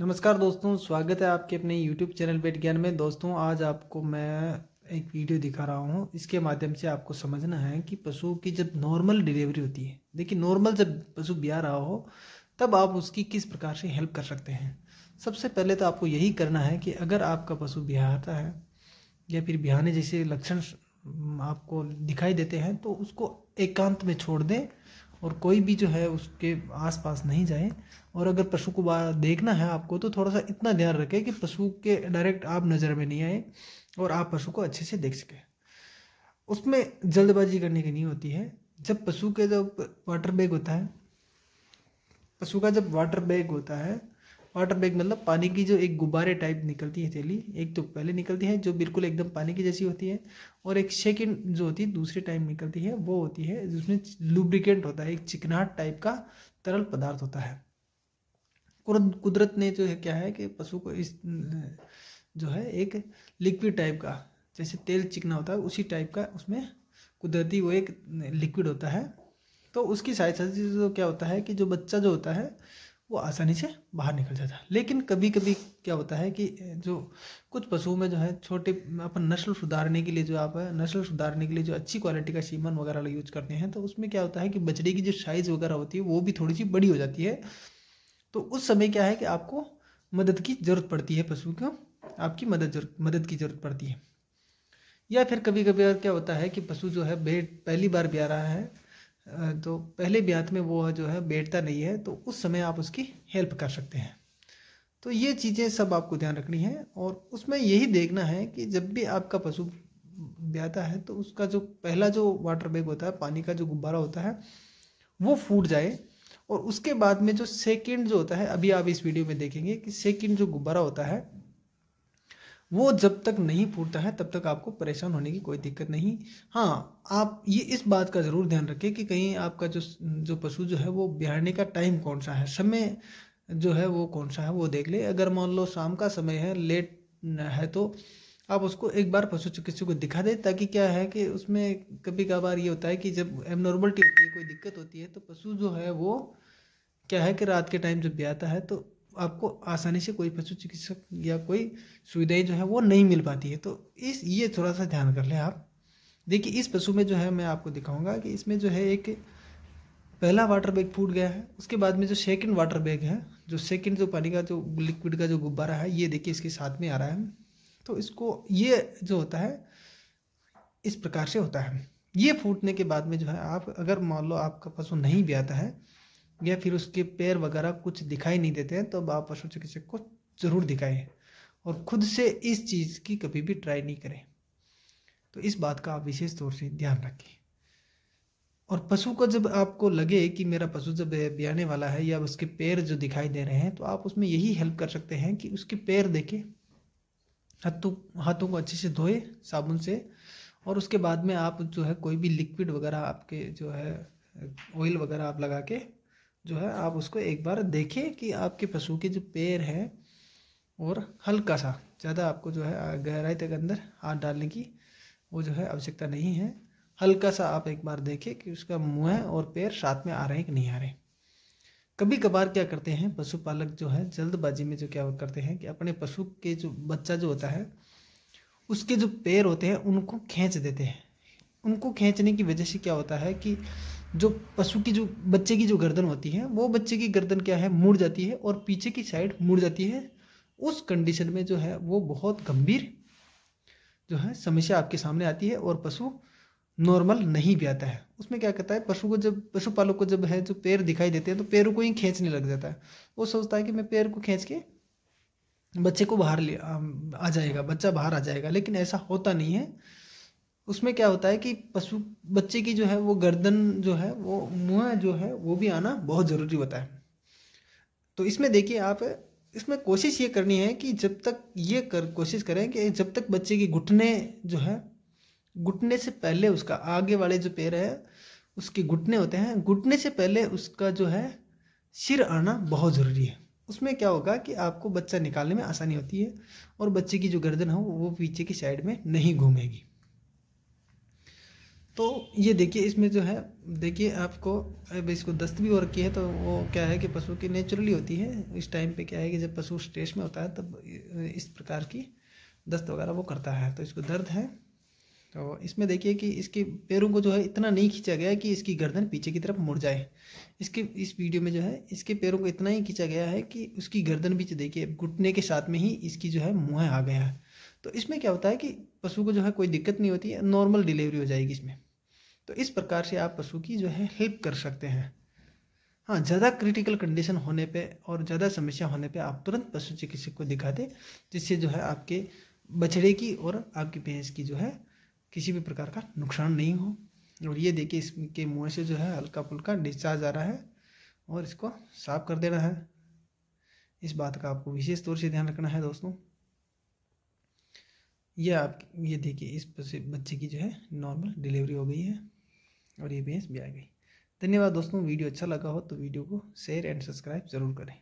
नमस्कार दोस्तों स्वागत है आपके अपने YouTube चैनल पेट ज्ञान में दोस्तों आज आपको मैं एक वीडियो दिखा रहा हूँ इसके माध्यम से आपको समझना है कि पशु की जब नॉर्मल डिलीवरी होती है देखिए नॉर्मल जब पशु ब्याह रहा हो तब आप उसकी किस प्रकार से हेल्प कर सकते हैं सबसे पहले तो आपको यही करना है कि अगर आपका पशु ब्याहता है या फिर ब्याहने जैसे लक्षण आपको दिखाई देते हैं तो उसको एकांत में छोड़ दें और कोई भी जो है उसके आसपास नहीं जाए और अगर पशु को देखना है आपको तो थोड़ा सा इतना ध्यान रखें कि पशु के डायरेक्ट आप नज़र में नहीं आए और आप पशु को अच्छे से देख सकें उसमें जल्दबाजी करने की नहीं होती है जब पशु के जब वाटर बैग होता है पशु का जब वाटर बैग होता है वाटर बैग मतलब पानी की जो एक गुब्बारे टाइप निकलती है थैली एक तो पहले निकलती है जो बिल्कुल एकदम पानी की जैसी होती है और एक सेकेंड जो होती है दूसरे टाइम निकलती है वो होती है जिसमें लुब्रिकेंट होता है एक चिकनाहट टाइप का तरल पदार्थ होता है कुदरत ने जो है क्या है कि पशु को इस जो है एक लिक्विड टाइप का जैसे तेल चिकना होता है उसी टाइप का उसमें कुदरती वो एक लिक्विड होता है तो उसकी साइज से जो क्या होता है कि जो बच्चा जो होता है वो आसानी से बाहर निकल जाता है लेकिन कभी कभी क्या होता है कि जो कुछ पशुओं में जो है छोटे अपन नस्ल सुधारने के लिए जो आप नस्ल सुधारने के लिए जो अच्छी क्वालिटी का सीमन वगैरह यूज करते हैं तो उसमें क्या होता है कि बछड़े की जो साइज़ वगैरह होती है वो भी थोड़ी सी बड़ी हो जाती है तो उस समय क्या है कि आपको मदद की ज़रूरत पड़ती है पशु को आपकी मदद मदद की ज़रूरत पड़ती है या फिर कभी कभी क्या होता है कि पशु जो है बेट पहली बार ब्या रहा है तो पहले ब्यात में वो जो है बैठता नहीं है तो उस समय आप उसकी हेल्प कर सकते हैं तो ये चीज़ें सब आपको ध्यान रखनी है और उसमें यही देखना है कि जब भी आपका पशु ब्याता है तो उसका जो पहला जो वाटर बैग होता है पानी का जो गुब्बारा होता है वो फूट जाए और उसके बाद में जो सेकेंड जो होता है अभी आप इस वीडियो में देखेंगे कि सेकेंड जो गुब्बारा होता है वो जब तक नहीं फूटता है तब तक आपको परेशान होने की कोई दिक्कत नहीं हाँ आप ये इस बात का ज़रूर ध्यान रखें कि कहीं आपका जो जो पशु जो है वो बिहारने का टाइम कौन सा है समय जो है वो कौन सा है वो देख ले अगर मान लो शाम का समय है लेट है तो आप उसको एक बार पशु चिकित्सक को दिखा दें ताकि क्या है कि उसमें कभी कभार ये होता है कि जब एबनॉर्मलिटी होती है कोई दिक्कत होती है तो पशु जो है वो क्या है कि रात के टाइम जब भी आता है तो आपको आसानी से कोई पशु चिकित्सक या कोई सुविधाएँ जो है वो नहीं मिल पाती है तो इस ये थोड़ा सा ध्यान कर लें आप देखिए इस पशु में जो है मैं आपको दिखाऊंगा कि इसमें जो है एक पहला वाटर बैग फूट गया है उसके बाद में जो सेकंड वाटर बैग है जो सेकंड जो पानी का जो लिक्विड का जो गुब्बारा है ये देखिए इसके साथ में आ रहा है तो इसको ये जो होता है इस प्रकार से होता है ये फूटने के बाद में जो है आप अगर मान लो आपका पशु नहीं भी आता है या फिर उसके पैर वगैरह कुछ दिखाई नहीं देते हैं तो आप पशु चिकित्सक को ज़रूर दिखाएं और खुद से इस चीज़ की कभी भी ट्राई नहीं करें तो इस बात का आप विशेष तौर से ध्यान रखें और पशु को जब आपको लगे कि मेरा पशु जब बियाने वाला है या उसके पैर जो दिखाई दे रहे हैं तो आप उसमें यही हेल्प कर सकते हैं कि उसके पैर देखें हाथों हाथों को अच्छे से धोए साबुन से और उसके बाद में आप जो है कोई भी लिक्विड वगैरह आपके जो है ऑयल वगैरह आप लगा के जो है आप उसको एक बार देखें कि आपके पशु के जो पैर हैं और हल्का सा ज़्यादा आपको जो है गहराई तक अंदर हाथ डालने की वो जो है आवश्यकता नहीं है हल्का सा आप एक बार देखें कि उसका मुंह और पैर साथ में आ रहे हैं कि नहीं आ रहे कभी कभार क्या करते हैं पशुपालक जो है जल्दबाजी में जो क्या करते हैं कि अपने पशु के जो बच्चा जो होता है उसके जो पैर होते हैं उनको खींच देते हैं उनको खींचने की वजह से क्या होता है कि जो पशु की जो बच्चे की जो गर्दन होती है वो बच्चे की गर्दन क्या है मुड़ जाती है और पीछे की साइड मुड़ जाती है उस कंडीशन में जो है वो बहुत गंभीर जो है समस्या आपके सामने आती है और पशु नॉर्मल नहीं भी आता है उसमें क्या कहता है पशु को जब पशुपालक को जब है जो पैर दिखाई देते हैं तो पैरों को ही खींचने लग जाता है वो सोचता है कि मैं पैर को खींच के बच्चे को बाहर ले आ, आ जाएगा बच्चा बाहर आ जाएगा लेकिन ऐसा होता नहीं है उसमें क्या होता है कि पशु बच्चे की जो है वो गर्दन जो है वो मुँह जो है वो भी आना बहुत ज़रूरी होता है तो इसमें देखिए आप इसमें कोशिश ये करनी है कि जब तक ये कर कोशिश करें कि जब तक बच्चे की घुटने जो है घुटने से पहले उसका आगे वाले जो पैर है उसके घुटने होते हैं घुटने से पहले उसका जो है सिर आना बहुत ज़रूरी है उसमें क्या होगा कि आपको बच्चा निकालने में आसानी होती है और बच्चे की जो गर्दन हो वो पीछे की साइड में नहीं घूमेगी तो ये देखिए इसमें जो है देखिए आपको अब इसको दस्त भी हो की है तो वो क्या है कि पशु की नेचुरली होती है इस टाइम पे क्या है कि जब पशु स्ट्रेस में होता है तब इस प्रकार की दस्त वगैरह वो करता है तो इसको दर्द है तो इसमें देखिए कि इसके पैरों को जो है इतना नहीं खींचा गया कि इसकी गर्दन पीछे की तरफ मुड़ जाए इसके इस वीडियो में जो है इसके पैरों को इतना ही खींचा गया है कि उसकी गर्दन भी देखिए घुटने के साथ में ही इसकी जो है मुँह आ गया है तो इसमें क्या होता है कि पशु को जो है कोई दिक्कत नहीं होती है नॉर्मल डिलीवरी हो जाएगी इसमें तो इस प्रकार से आप पशु की जो है हेल्प कर सकते हैं हाँ ज़्यादा क्रिटिकल कंडीशन होने पे और ज़्यादा समस्या होने पे आप तुरंत पशु चिकित्सक को दिखा दें जिससे जो है आपके बछड़े की और आपकी भैंस की जो है किसी भी प्रकार का नुकसान नहीं हो और ये देखिए इसके मुँह से जो है हल्का फुल्का डिस्चार्ज आ रहा है और इसको साफ कर देना है इस बात का आपको विशेष तौर से ध्यान रखना है दोस्तों यह आप ये देखिए इस बच्चे की जो है नॉर्मल डिलीवरी हो गई है और ये भैंस भी आ गई धन्यवाद दोस्तों वीडियो अच्छा लगा हो तो वीडियो को शेयर एंड सब्सक्राइब ज़रूर करें